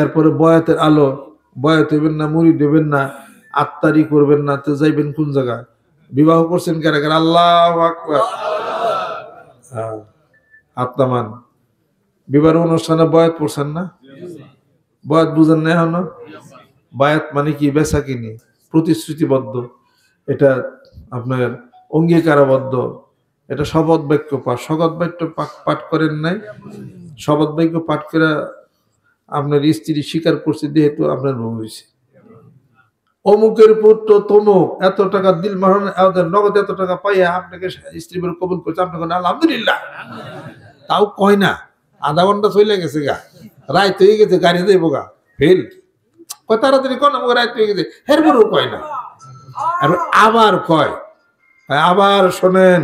এরপরে বয়াতের আলো বয়াত হইবেন না মুড়ি দেবেন না আত্মারি করবেন না তো যাইবেন কোন জায়গায় বিবাহ করছেন কারা কেন আল্লাহ হ্যাঁ, আত্মামান বিবাহ অনুষ্ঠানে বয়াত পড়ছেন না বয়াত বুঝেন না হলো বায়াত মানে কি বেচা কিনি প্রতিশ্রুতিবদ্ধ এটা আপনার অঙ্গীকারাবদ্ধ এটা শপথ বাক্য পাঠ শপথ বাক্য পাঠ করেন নাই শপথ বাক্য পাঠ করা আপনার স্ত্রী স্বীকার করছে যেহেতু আপনার বউ হয়েছে অমুকের পুত্র তমুক এত টাকা দিল মারণ নগদ এত টাকা পাইয়া আপনাকে স্ত্রী বলে কবুল করছে আপনাকে আলহামদুলিল্লাহ তাও কয় না আধা ঘন্টা চলে গেছে গা রায় হয়ে গেছে গাড়ি দেবো গা ফেল কয় তাড়াতাড়ি কন আমাকে রায় হয়ে গেছে হেরবরও কয় না আবার কয় আবার শোনেন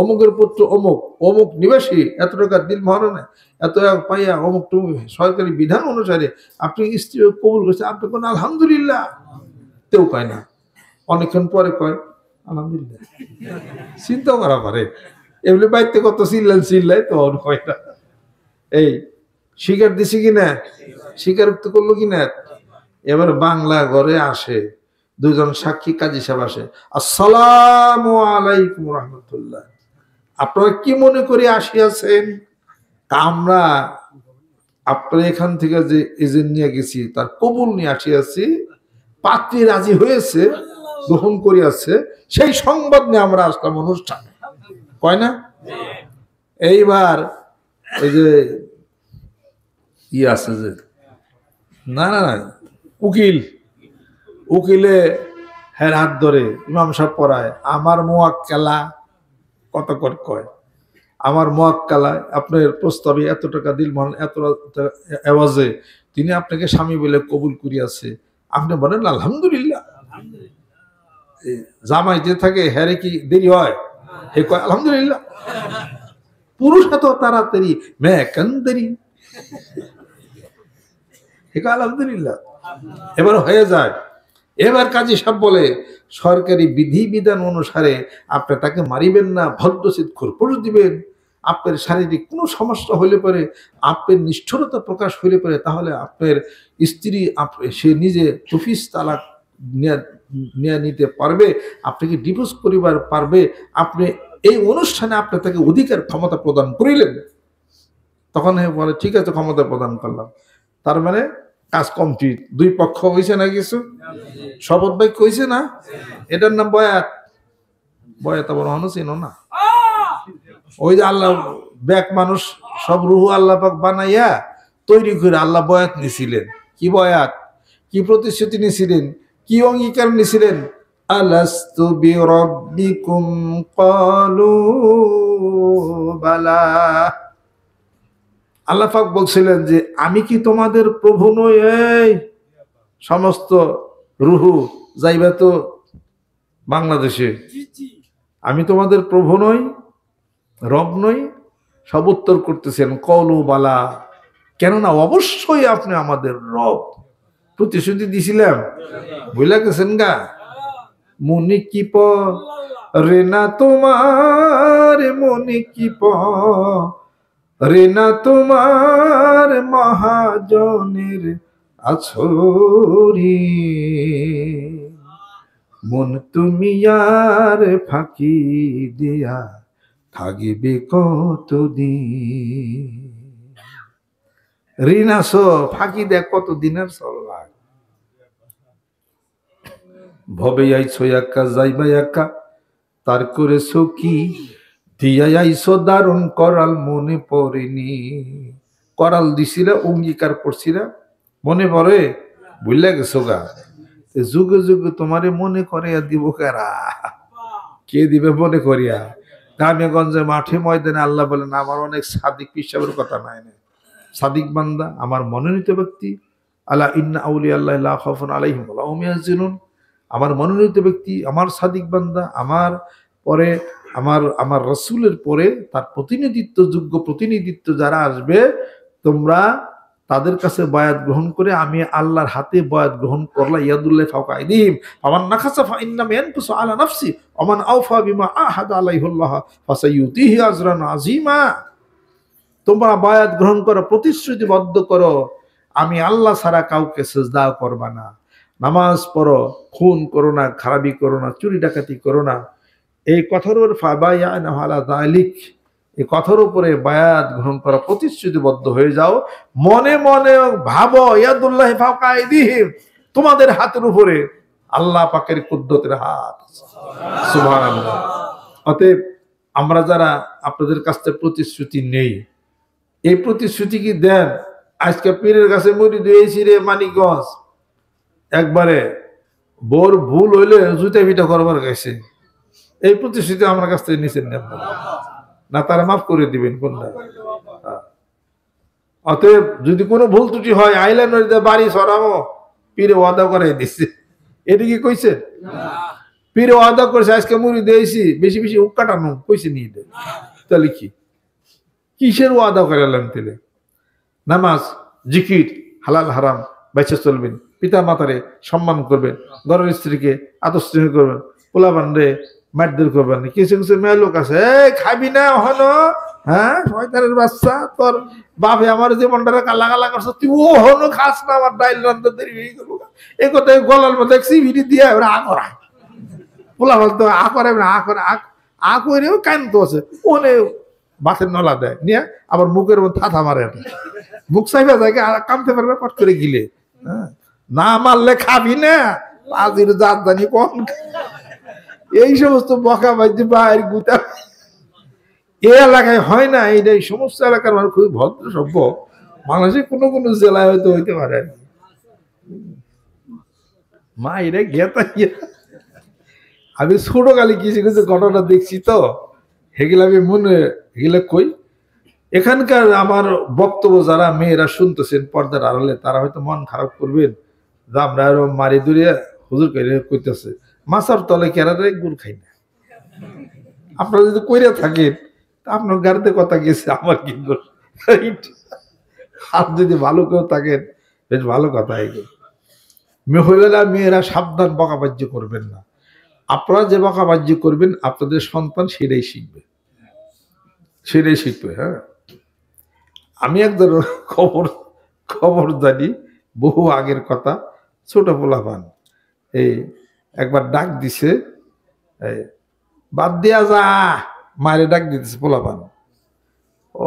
অমুকের পুত্র অমুক অমুক নিবাসী এত টাকা দিন ভালো নেয় এত পাইয়া অমুক টমুক সরকারি বিধান অনুসারে আপনি স্ত্রী কবুল করছে আপনি কোন আলহামদুলিল্লাহ তেও কয় না অনেকক্ষণ পরে কয় আলহামদুলিল্লাহ চিন্তা করা পারে এগুলো বাইতে কত চিল্লেন চিল্লাই তো হয় না এই স্বীকার দিছি কিনা উক্ত করলো কিনা এবার বাংলা ঘরে আসে দুজন সাক্ষী কাজী সাহেব আসে আসসালাম আলাইকুম রহমতুল্লাহ আপনারা কি মনে করে আসিয়াছেন তা আমরা আপনারা এখান থেকে যে এজেন্ট নিয়ে গেছি তার কবুল নিয়ে আসিয়াছি পাত্রী রাজি হয়েছে গ্রহণ করিয়াছে সেই সংবাদ নিয়ে আমরা আসলাম অনুষ্ঠানে কয় না এইবার ওই যে ই আছে যে না না না উকিল উকিলে হ্যাঁ হাত ধরে ইমাম সাহেব পড়ায় আমার মোয়াক্কেলা কত কট কয় আমার মোয়াক্কালায় আপনার প্রস্তাবে এত টাকা দিল দিলমান এত আওয়াজে তিনি আপনাকে স্বামী বলে কবুল করিয়াছে আপনি বলেন আলহামদুলিল্লাহ জামাই যে থাকে হ্যারে কি দেরি হয় হে কয় আলহামদুলিল্লাহ পুরুষ এত তাড়াতাড়ি মে কেন দেরি হে কয় আলহামদুলিল্লাহ এবার হয়ে যায় এবার কাজী সাহেব বলে সরকারি বিধিবিধান অনুসারে আপনি তাকে মারিবেন না ভদ্রচিত খোরপোশ দিবেন আপনার শারীরিক কোনো সমস্যা হইলে পরে আপনার নিষ্ঠুরতা প্রকাশ হইলে পরে তাহলে আপনার স্ত্রী সে নিজে তুফিস তালাক নিয়ে নিতে পারবে আপনাকে ডিভোর্স করিবার পারবে আপনি এই অনুষ্ঠানে আপনি তাকে অধিকার ক্ষমতা প্রদান করিলেন তখন বলে ঠিক আছে ক্ষমতা প্রদান করলাম তার মানে কাজ কমপ্লিট দুই পক্ষ হয়েছে না কিছু শপথ ভাই কইছে না এটার নাম বয়াত বয়াত আবার মানুষ চিনো না ওই যে আল্লাহ ব্যাক মানুষ সব রুহু আল্লাহ পাক বানাইয়া তৈরি করে আল্লাহ বয়াত নিছিলেন কি বয়াত কি প্রতিশ্রুতি নিছিলেন কি অঙ্গীকার নিছিলেন আলাস্তু বিরব্বিকুম ক্বালু বালা আল্লাহ পাক বলছিলেন যে আমি কি তোমাদের প্রভু নই এই সমস্ত রুহু যাইবা তো বাংলাদেশে আমি তোমাদের প্রভু নই রব নই সব উত্তর করতেছেন কলু বালা কেননা অবশ্যই আপনি আমাদের রব প্রতিশ্রুতি দিছিলাম বুঝলা গেছেন গা মনি কি প রেনা তোমার মনি কি প রেনা তোমার মহাজনের আছরি মন তুমি আর ফাঁকি দিয়া থাকিবে কতদিন ঋণ আসো ফাঁকি দেয় কতদিন আর চল্লা ভবে আইছো একা যাইবা একা তার করেছো কি দিয়া আইছো দারুণ করাল মনে পড়েনি করাল দিছিলা অঙ্গীকার করছিলা মনে পড়ে বুঝলে গেছো যুগে যুগে তোমারে মনে করিয়া দিব কেরা কে দিবে মনে করিয়া গ্রামেগঞ্জে মাঠে ময়দানে আল্লাহ বলেন আমার অনেক সাদিক পিসাবের কথা নাই না সাদিক বান্দা আমার মনোনীত ব্যক্তি আল্লাহ ইন্না আউলি আল্লাহ খফন আলাইহিম আমার মনোনীত ব্যক্তি আমার সাদিক বান্দা আমার পরে আমার আমার রসুলের পরে তার প্রতিনিধিত্ব যোগ্য প্রতিনিধিত্ব যারা আসবে তোমরা তাদের কাছে বায়াত গ্রহণ করে আমি আল্লাহর হাতে বয়াত গ্রহণ করলা ইয়াদুল্লাহ ফাউকা আইদিহিম আমার নাখাসা ফা ইন্নাম ইয়ানকুসু আলা নাফসি ওমান আউফা বিমা আহাদ আলাইহুল্লাহ ফাসাইয়ুতিহি আজরান আজিমা তোমরা বায়াত গ্রহণ করো প্রতিশ্রুতিবদ্ধ করো আমি আল্লাহ ছাড়া কাউকে সেজদা করবা না নামাজ পড়ো খুন করো না খারাপি করো না চুরি ডাকাতি করো না এই কথার ফাবায়া নাহালা দালিক এই কথার উপরে বায়াত গ্রহণ করা প্রতিশ্রুতিবদ্ধ হয়ে যাও মনে মনে ভাবো ইয়াদুল্লাহ ফাওকাইদিহিম তোমাদের হাতের উপরে আল্লাহ পাকের কুদ্দতের হাত অতএব আমরা যারা আপনাদের কাছ থেকে প্রতিশ্রুতি নেই এই প্রতিশ্রুতি কি দেন আজকে পীরের কাছে মরি দিয়েছি রে মানিকগঞ্জ একবারে বোর ভুল হইলে জুতে ভিটা করবার গেছে এই প্রতিশ্রুতি আমার কাছ থেকে নিছেন না না তারা মাফ করে দিবেন কোনটা হ্যাঁ। অতএব যদি কোনো ভুল ত্রুটি হয় আইলা নদীতে বাড়ি সরাবো পীরে ওয়াদা করাই দিচ্ছে এটা কি কইছে পীরে ওয়াদা করছে আজকে মুড়ি দিয়েছি বেশি বেশি উক কাটানো কইছে নিয়ে দে তাহলে কি কিসের ওয়াদা করালাম তেলে নামাজ জিকির হালাল হারাম বেছে চলবেন পিতা মাতারে সম্মান করবেন গরম স্ত্রীকে আতস্নেহ করবেন পোলাবান রে মারধর করবার নেই কিছু কিছু মেয়ে লোক আছে খাবি না হন হ্যাঁ শয়তানের বাচ্চা তোর বাপে আমার জীবনটা কালা কালা করছে তুই ও হন খাস না আমার ডাইল রান্ধতে দেরি হয়ে গেল এ কথা গলার মধ্যে সিভিটি দিয়ে এবার আ করা পোলা তো আ করে আ করে আ করেও কান্ত আছে ওনে বাসের নলা দেয় নিয়ে আবার মুখের মধ্যে থাথা মারে মুখ সাইফা যায় কামতে পারবে পট করে গিলে হ্যাঁ। না মারলে খাবি না আজির জাত জানি কম এই সমস্ত বকা বাজি গুতা এই এলাকায় হয় না এটা এই সমস্ত এলাকার মানুষ খুবই ভদ্র সভ্য বাংলাদেশের কোনো কোনো জেলায় হয়তো হইতে পারে মা এটা গেতা আমি ছোট কালে কিছু কিছু ঘটনা দেখছি তো হেগুলা আমি মনে হেগুলা কই এখানকার আমার বক্তব্য যারা মেয়েরা শুনতেছেন পর্দার আড়ালে তারা হয়তো মন খারাপ করবেন যে আমরা মারি দূরে হুজুর করে করতেছে মাছার তলে কেরারে গুড় খাই না আপনারা যদি কইরা থাকেন আপনার গাড়িতে কথা গেছে আমার কি আর যদি ভালো কেউ থাকেন বেশ ভালো কথা এগে মহিলারা মেয়েরা সাবধান বকাবাজ্য করবেন না আপনারা যে বকাবাজ্য করবেন আপনাদের সন্তান সেটাই শিখবে সেটাই শিখবে হ্যাঁ আমি একজন খবর খবর জানি বহু আগের কথা ছোট পোলাপান এই একবার ডাক দিছে বাদ দিয়া যা মায়ের ডাক দিতেছে পোলাপান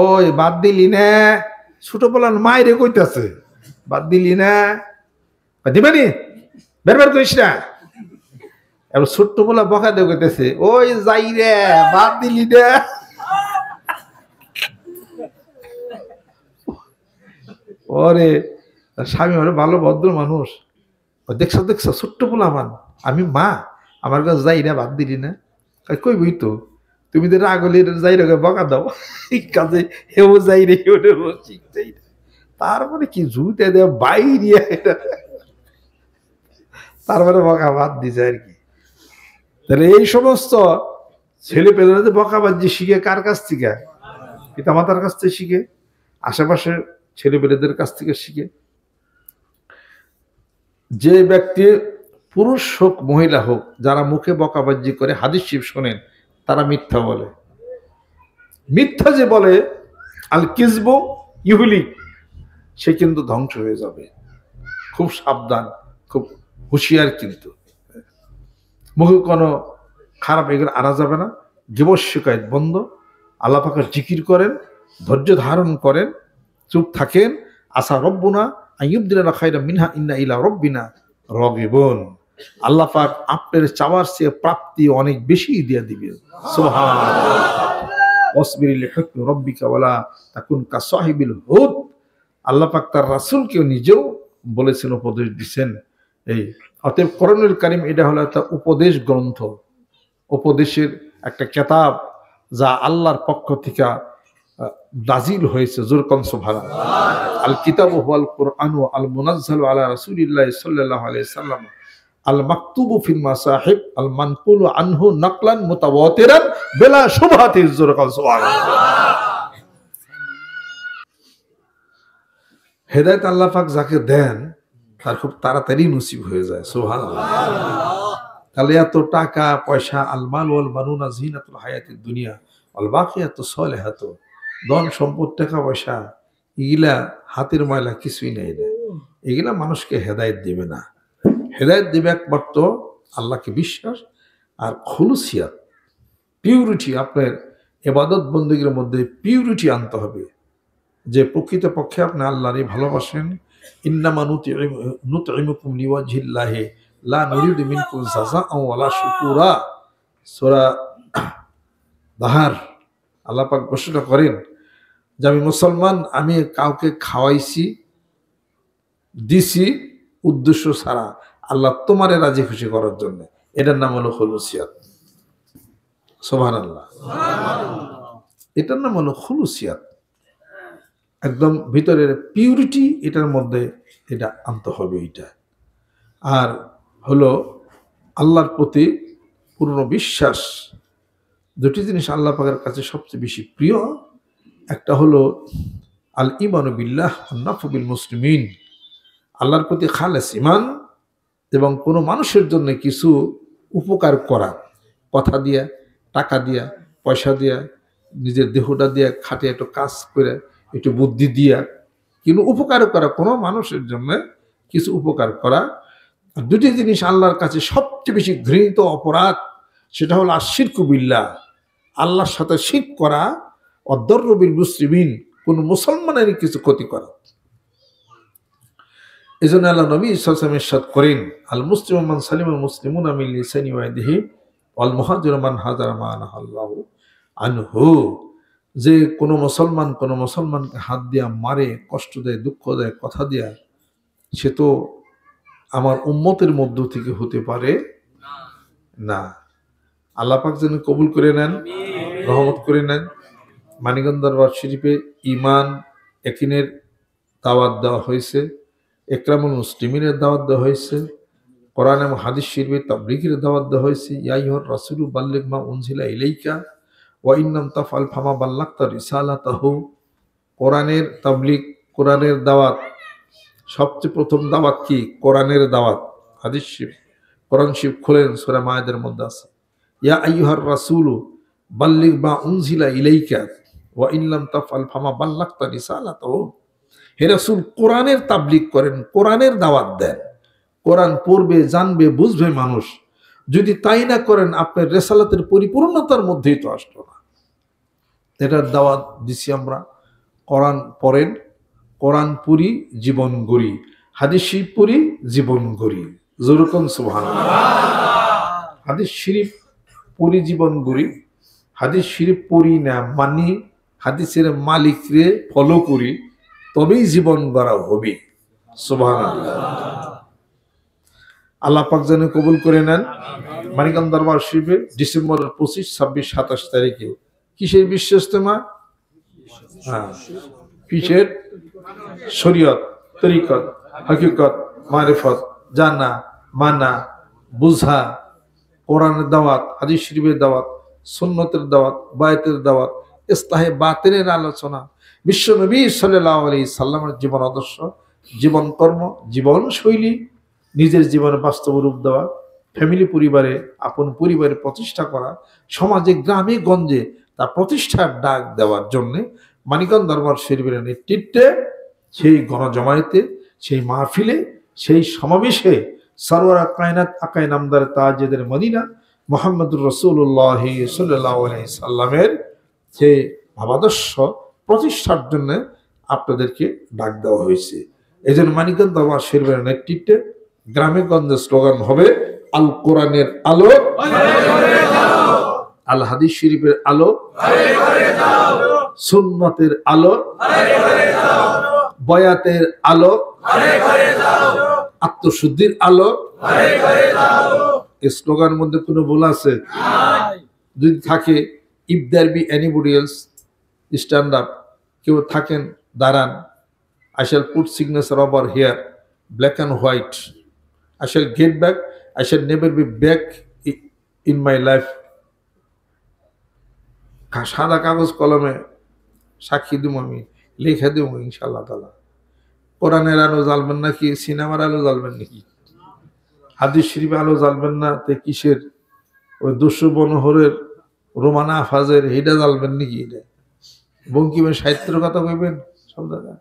ওই বাদ দিলি না ছোট পোলান মায়ের কইতাছে বাদ দিলি না নি বের বের করিস না এবার ছোট্ট পোলা বকা দিয়ে কইতেছে ওই যাই রে বাদ দিলি না ওরে স্বামী ভালো ভদ্র মানুষ দেখছ দেখছো ছোট্ট পোলা মানুষ আমি মা আমার কাছে যাই না ভাত দিলি না কই বই তো তুমি তো রাগলে যাই রে বকা দাও কাজে হেও যাই রে যাই তারপরে মানে কি জুতে দেয় বাইরে তারপরে মানে বকা ভাত দিছে আর কি তাহলে এই সমস্ত ছেলে পেলেরা বকা বাদ যে শিখে কার কাছ থেকে পিতা মাতার কাছ থেকে শিখে আশেপাশে ছেলে পেলেদের কাছ থেকে শিখে যে ব্যক্তি পুরুষ হোক মহিলা হোক যারা মুখে বকাবাজি করে হাদিস শিব শোনেন তারা মিথ্যা বলে মিথ্যা যে বলে আল কিসব ইহুলি সে কিন্তু ধ্বংস হয়ে যাবে খুব সাবধান খুব হুঁশিয়ার কিন্তু মুখে কোনো খারাপ এগুলো আনা যাবে না জীবস শিকায়ত বন্ধ আল্লাপাকার জিকির করেন ধৈর্য ধারণ করেন চুপ থাকেন আশা রব্বনা আইয়ুবদিনা খাইরা মিনহা ইন্না ইলা রব্বিনা বোন আল্লাহ পাক আপনার চাওয়ার চেয়ে প্রাপ্তি অনেক বেশি দিয়ে দিবে উপদেশ গ্রন্থ উপদেশের একটা কেতাব যা আল্লাহর পক্ষ থেকে নাজিল হয়েছে জোরকন ভাড়া আল কিতাব হওয়াল কোরআন আল মোনাজ আল্লাহ রাসুল্লাহ সাল্লাম আল মাকতুবু ফিল মাসাহিব আল মানকুলু আনহু নাকলান মুতাওয়াতিরান বেলা হেদায়েত আল্লাহ পাক যাকে দেন তার খুব তাড়াতাড়ি নসিব হয়ে যায় সুবহানাল্লাহ তাহলে এত টাকা পয়সা আলমাল ওয়াল বানুনা জিনাতুল হায়াতিদ দুনিয়া এত বাকিয়াতু সলিহাতু ধন সম্পদ টাকা পয়সা এগুলা হাতের ময়লা কিছুই নাই এগুলা মানুষকে হেদায়েত দিবে না হেদায়ত দেবে একমাত্র আল্লাহকে বিশ্বাস আর খুলুসিয়া পিউরিটি আপনার এবাদত বন্দীগীর মধ্যে পিউরিটি আনতে হবে যে প্রকৃতপক্ষে আপনি আল্লাহরই ভালোবাসেন ইন্নামা নুত ইমুকুম নিওয়াজিল্লাহে লা নুরিদ সাজা ওয়ালা শুকুরা সোরা দাহার আল্লাপাক ঘোষণা করেন যে আমি মুসলমান আমি কাউকে খাওয়াইছি দিছি উদ্দেশ্য ছাড়া আল্লাহ তোমারে রাজি খুশি করার জন্য এটার নাম হলো খুলুসিয়াত সোভান আল্লাহ এটার নাম হলো খুলুসিয়াত একদম ভিতরের পিউরিটি এটার মধ্যে এটা আনতে হবে এটা আর হলো আল্লাহর প্রতি পূর্ণ বিশ্বাস দুটি জিনিস আল্লাহ পাকের কাছে সবচেয়ে বেশি প্রিয় একটা হলো আল ইমান বিল্লাহ নাফবিল মুসলিমিন আল্লাহর প্রতি খালেস ইমান এবং কোনো মানুষের জন্য কিছু উপকার করা কথা দিয়া টাকা দিয়া পয়সা দিয়া নিজের দেহটা দিয়া খাটে একটু কাজ করে একটু বুদ্ধি দিয়া কিন্তু উপকার করা কোনো মানুষের জন্য কিছু উপকার করা দুটি জিনিস আল্লাহর কাছে সবচেয়ে বেশি ঘৃণিত অপরাধ সেটা হলো আশির কুবিল্লা আল্লাহর সাথে শিখ করা অদর্রবিল মুসলিমিন কোনো মুসলমানেরই কিছু ক্ষতি করা এই জন্য আল্লাহ নবী ইসলাম ইসাদ করেন আল মুসলিম মান সালিম আল মুসলিমুন আমি লিসানি অল মান হাজার মান আল্লাহ আনহু যে কোনো মুসলমান কোনো মুসলমানকে হাত দিয়া মারে কষ্ট দেয় দুঃখ দেয় কথা দেয়া সে তো আমার উম্মতের মধ্য থেকে হতে পারে না আল্লাপাক যেন কবুল করে নেন রহমত করে নেন মানিকন্দার বা শরীফে ইমান একিনের দাওয়াত দেওয়া হয়েছে একরামুল মুসলিমিনের দাওয়াত দেওয়া হয়েছে কোরআন এবং হাদিস শিরবে তাবলিগের দাওয়াত দেওয়া হয়েছে ইয়াইহর রাসুল মা উনজিলা ইলাইকা ওয়া তাফ আল ফামা বাল্লাক্তা রিসালা তাহু কোরআনের তাবলিক কোরআনের দাওয়াত সবচেয়ে প্রথম দাওয়াত কি কোরআনের দাওয়াত হাদিস শিব কোরআন শিব খোলেন সোরা মায়েদের মধ্যে আছে ইয়া আইহার রাসুলু বাল্লিক মা উনজিলা ইলাইকা ওয়া ইন্নাম তাফ আল ফামা বাল্লাক্তা রিসালা তাহু হেরাসুল কোরআনের তাবলিক করেন কোরআনের দাওয়াত দেন কোরআন পড়বে জানবে বুঝবে মানুষ যদি তাই না করেন আপনার রেসালাতের পরিপূর্ণতার মধ্যেই তো আসলো না এটার দাওয়াত দিছি আমরা কোরআন পড়েন কোরআন পুরি জীবন গড়ি হাদিস শরীফ পুরি জীবন গড়ি জরুকন সুহান হাদিস শরীফ পুরি জীবন গড়ি হাদিস শরীফ পড়ি না মানি হাদিসের মালিক রে ফলো করি তবেই জীবন গড়া হবে সুবাহ আল্লাহ পাক যেন কবুল করে নেন মানিকান দরবার শিবে ডিসেম্বরের পঁচিশ ছাব্বিশ সাতাশ তারিখে কিসের বিশ্বাস তোমা হ্যাঁ, কিসের শরীয়ত তরিকত হকিকত মারেফত জানা মানা বুঝা কোরআনের দাওয়াত হাদিস শরীফের দাওয়াত সুন্নতের দাওয়াত বায়তের দাওয়াত ইস্তাহে বাতেনের আলোচনা বিশ্ব নবী সাল্লাহ আলী সাল্লামের জীবন আদর্শ জীবনকর্ম জীবনশৈলী নিজের জীবনে বাস্তব রূপ দেওয়া ফ্যামিলি পরিবারে আপন পরিবারে প্রতিষ্ঠা করা সমাজে গ্রামে গঞ্জে তা প্রতিষ্ঠার ডাক দেওয়ার জন্যে মানিকন দরবার শরীফের নেতৃত্বে সেই গণজমায়েতে সেই মাহফিলে সেই সমাবেশে সরোয়ার আকায়নাত আকায় নামদার তাজেদের মদিনা মোহাম্মদুর রসুল্লাহ সাল্লাহ সাল্লামের যে ভাবাদর্শ প্রতিষ্ঠার জন্য আপনাদেরকে ডাক দেওয়া হয়েছে এই জন্য মানিকান্ত আমার শেরবের নেতৃত্বে গ্রামে গঞ্জে স্লোগান হবে আল কোরআনের আলো আল হাদিস শরীফের আলো সুন্নতের আলো বয়াতের আলো আত্মশুদ্ধির আলো এই স্লোগান মধ্যে কোনো ভুল আছে যদি থাকে if there be anybody else stand up কেউ থাকেন দাঁড়ান I shall put signature over here black and white I shall get back I shall never be back in my life সাদা কাগজ কলমে সাক্ষী দিব আমি লিখে দেবো ইনশাল্লাহ তালা কোরআনের আলো জ্বালবেন নাকি সিনেমার আলো জ্বালবেন নাকি হাদিস শরীফ আলো জ্বালবেন না তে কিসের ওই দস্যু বনহরের রোমানা ফাজের এটা জ্বালবেন নাকি এটা বঙ্কিমের সাহিত্যের কথা কইবেন সব দাদা